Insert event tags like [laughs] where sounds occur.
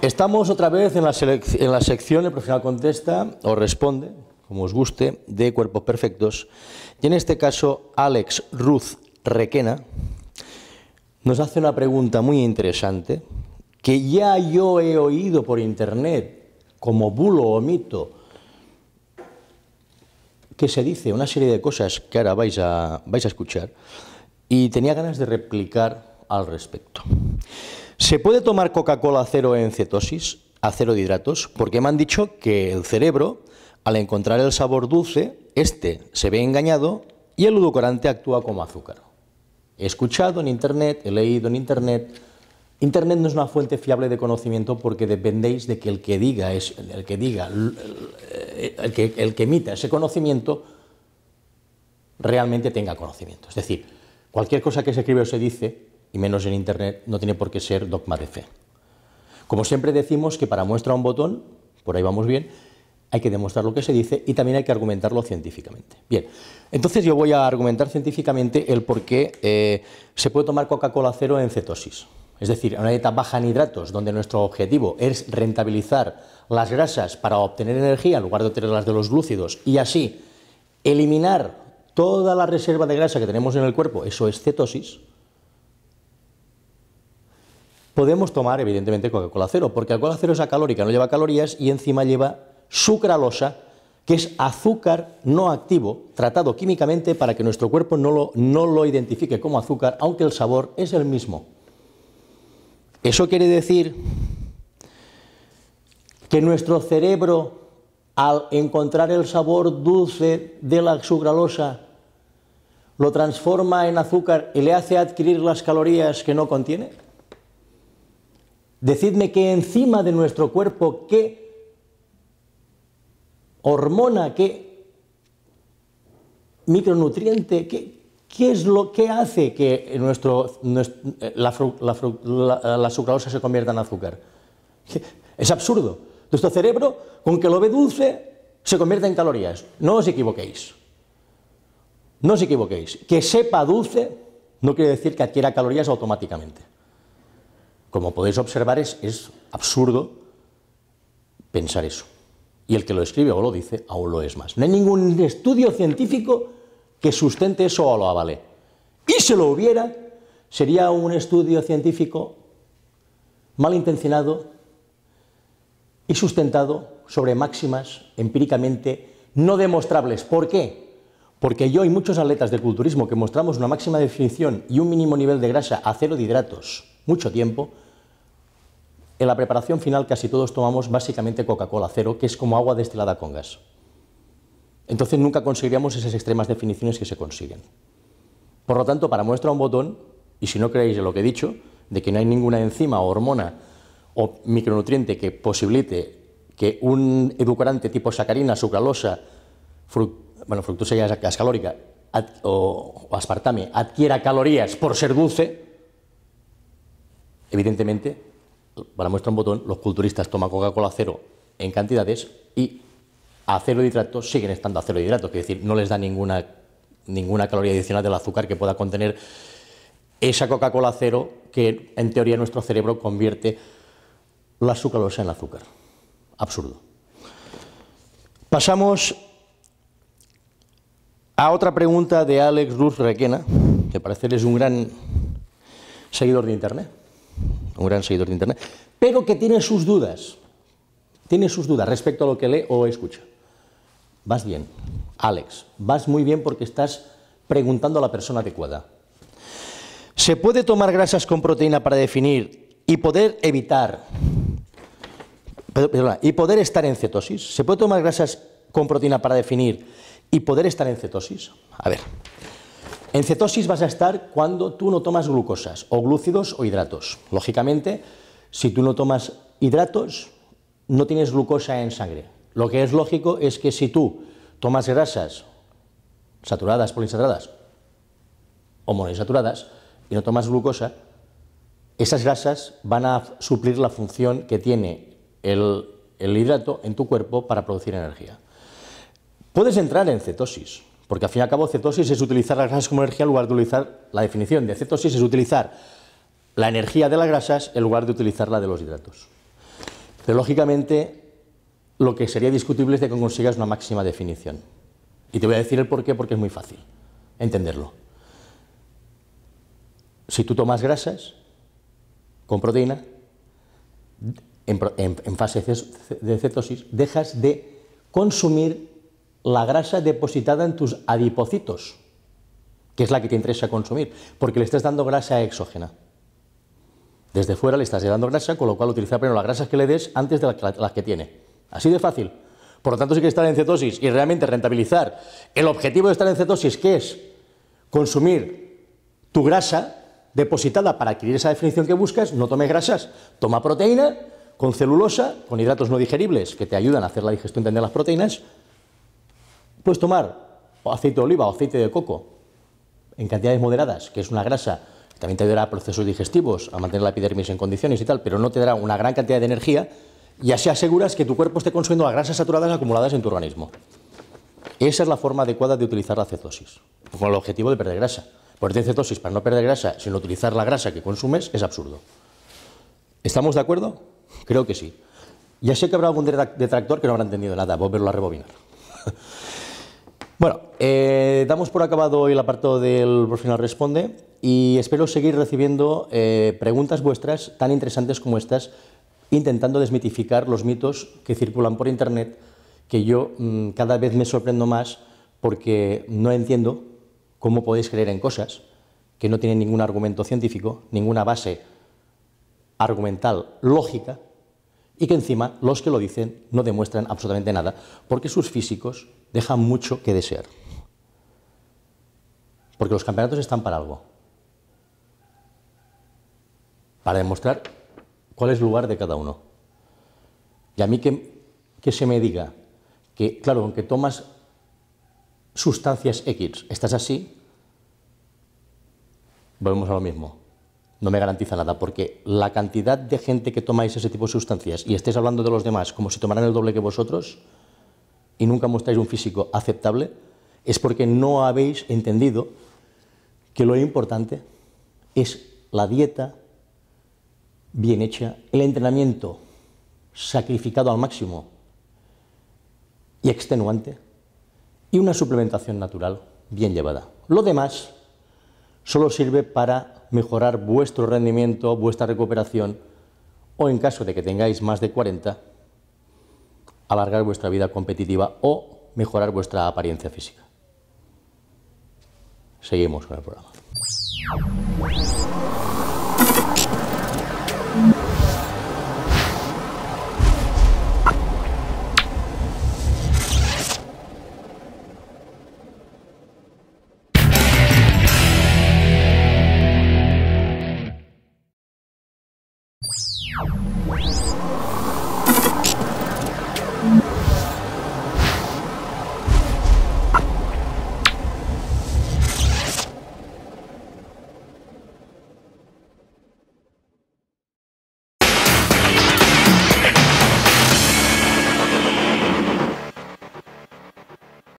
Estamos otra vez en la, sección El profesional contesta o responde, como os guste, de cuerpos perfectos. Y en este caso, Alex Ruth Requena nos hace una pregunta muy interesante que ya yo he oído por internet como bulo o mito que se dice una serie de cosas que ahora vais a escuchar y tenía ganas de replicar al respecto. ¿Se puede tomar Coca-Cola cero en cetosis, a cero de hidratos? Porque me han dicho que el cerebro, al encontrar el sabor dulce, este se ve engañado y el edulcorante actúa como azúcar. He escuchado en Internet, he leído en Internet, Internet no es una fuente fiable de conocimiento porque dependéis de que el que diga es el que diga el que, el que emita ese conocimiento realmente tenga conocimiento. Es decir, cualquier cosa que se escribe o se dice y menos en Internet, no tiene por qué ser dogma de fe. Como siempre decimos que para muestra un botón, por ahí vamos bien, hay que demostrar lo que se dice y también hay que argumentarlo científicamente. Bien, entonces yo voy a argumentar científicamente el por qué eh, se puede tomar Coca-Cola cero en cetosis. Es decir, en una dieta baja en hidratos, donde nuestro objetivo es rentabilizar las grasas para obtener energía en lugar de obtener las de los glúcidos y así eliminar toda la reserva de grasa que tenemos en el cuerpo, eso es cetosis, podemos tomar, evidentemente, Coca-Cola cero, porque Coca-Cola cero es acalórica, no lleva calorías y encima lleva sucralosa, que es azúcar no activo, tratado químicamente para que nuestro cuerpo no lo, no lo identifique como azúcar, aunque el sabor es el mismo. Eso quiere decir que nuestro cerebro, al encontrar el sabor dulce de la sucralosa, lo transforma en azúcar y le hace adquirir las calorías que no contiene. Decidme qué encima de nuestro cuerpo, qué hormona, qué micronutriente, qué, es lo que hace que nuestro, eh, la, la, eh, se convierta en azúcar. [laughs] Es absurdo. Nuestro cerebro, con que lo ve dulce, se convierte en calorías. No os equivoquéis. No os equivoquéis. Que sepa dulce no quiere decir que adquiera calorías automáticamente. Como podéis observar, es, absurdo pensar eso. Y el que lo escribe o lo dice, aún lo es más. No hay ningún estudio científico que sustente eso o lo avale. Y si lo hubiera, sería un estudio científico malintencionado y sustentado sobre máximas empíricamente no demostrables. ¿Por qué? Porque yo y muchos atletas de culturismo que mostramos una máxima definición y un mínimo nivel de grasa a cero de hidratos, mucho tiempo, en la preparación final casi todos tomamos básicamente Coca-Cola cero, que es como agua destilada con gas. Entonces nunca conseguiríamos esas extremas definiciones que se consiguen. Por lo tanto, para muestra un botón, y si no creéis en lo que he dicho, de que no hay ninguna enzima o hormona o micronutriente que posibilite que un edulcorante tipo sacarina, sucralosa, bueno, fructosa ya calórica, o aspartame adquiera calorías por ser dulce, Evidentemente, para muestra un botón, los culturistas toman Coca-Cola cero en cantidades y a cero hidratos siguen estando a cero hidratos, es decir, no les da ninguna, ninguna caloría adicional del azúcar que pueda contener esa Coca-Cola cero que en teoría nuestro cerebro convierte la sucralosa en azúcar. Absurdo. Pasamos a otra pregunta de Alex Luz Requena, que parece que es un gran seguidor de Internet un gran seguidor de Internet, pero que tiene sus dudas, tiene sus dudas respecto a lo que lee o escucha. Vas bien, Alex, vas muy bien porque estás preguntando a la persona adecuada. ¿Se puede tomar grasas con proteína para definir y poder evitar, perdona, y poder estar en cetosis? ¿Se puede tomar grasas con proteína para definir y poder estar en cetosis? A ver, en cetosis vas a estar cuando tú no tomas glucosas, o glúcidos o hidratos. Lógicamente, si tú no tomas hidratos, no tienes glucosa en sangre. Lo que es lógico es que si tú tomas grasas saturadas, poliinsaturadas o monoinsaturadas y no tomas glucosa, esas grasas van a suplir la función que tiene el, el hidrato en tu cuerpo para producir energía. Puedes entrar en cetosis, porque al fin y al cabo cetosis es utilizar las grasas como energía en lugar de utilizar, la definición de cetosis es utilizar la energía de las grasas en lugar de utilizar la de los hidratos. Pero lógicamente lo que sería discutible es de que consigas una máxima definición. Y te voy a decir el porqué porque es muy fácil entenderlo. Si tú tomas grasas con proteína, en fase de cetosis, dejas de consumir la grasa depositada en tus adipocitos, que es la que te interesa consumir, porque le estás dando grasa exógena. Desde fuera le estás dando grasa, con lo cual utiliza primero las grasas que le des antes de las que tiene. Así de fácil. Por lo tanto, si quieres estar en cetosis y realmente rentabilizar el objetivo de estar en cetosis, que es consumir tu grasa depositada para adquirir esa definición que buscas, no tomes grasas, toma proteína con celulosa, con hidratos no digeribles que te ayudan a hacer la digestión de las proteínas, Puedes tomar aceite de oliva o aceite de coco en cantidades moderadas, que es una grasa que también te ayudará a procesos digestivos, a mantener la epidermis en condiciones y tal, pero no te dará una gran cantidad de energía y así aseguras que tu cuerpo esté consumiendo las grasas saturadas acumuladas en tu organismo. Esa es la forma adecuada de utilizar la cetosis, con el objetivo de perder grasa. porque cetosis para no perder grasa, sino utilizar la grasa que consumes, es absurdo. ¿Estamos de acuerdo? Creo que sí. Ya sé que habrá algún detractor que no habrá entendido nada, volverlo a rebobinar. Bueno, eh, damos por acabado hoy el apartado del profesional responde y espero seguir recibiendo eh, preguntas vuestras tan interesantes como estas, intentando desmitificar los mitos que circulan por internet, que yo mm, cada vez me sorprendo más porque no entiendo cómo podéis creer en cosas que no tienen ningún argumento científico, ninguna base argumental lógica y que encima los que lo dicen no demuestran absolutamente nada, porque sus físicos dejan mucho que desear. Porque los campeonatos están para algo. Para demostrar cuál es el lugar de cada uno. Y a mí que, que se me diga que, claro, aunque tomas sustancias X, estás así, volvemos a lo mismo no me garantiza nada, porque la cantidad de gente que tomáis ese tipo de sustancias y estéis hablando de los demás como si tomaran el doble que vosotros y nunca mostráis un físico aceptable, es porque no habéis entendido que lo importante es la dieta bien hecha, el entrenamiento sacrificado al máximo y extenuante, y una suplementación natural bien llevada. Lo demás solo sirve para mejorar vuestro rendimiento, vuestra recuperación o en caso de que tengáis más de 40, alargar vuestra vida competitiva o mejorar vuestra apariencia física. Seguimos con el programa.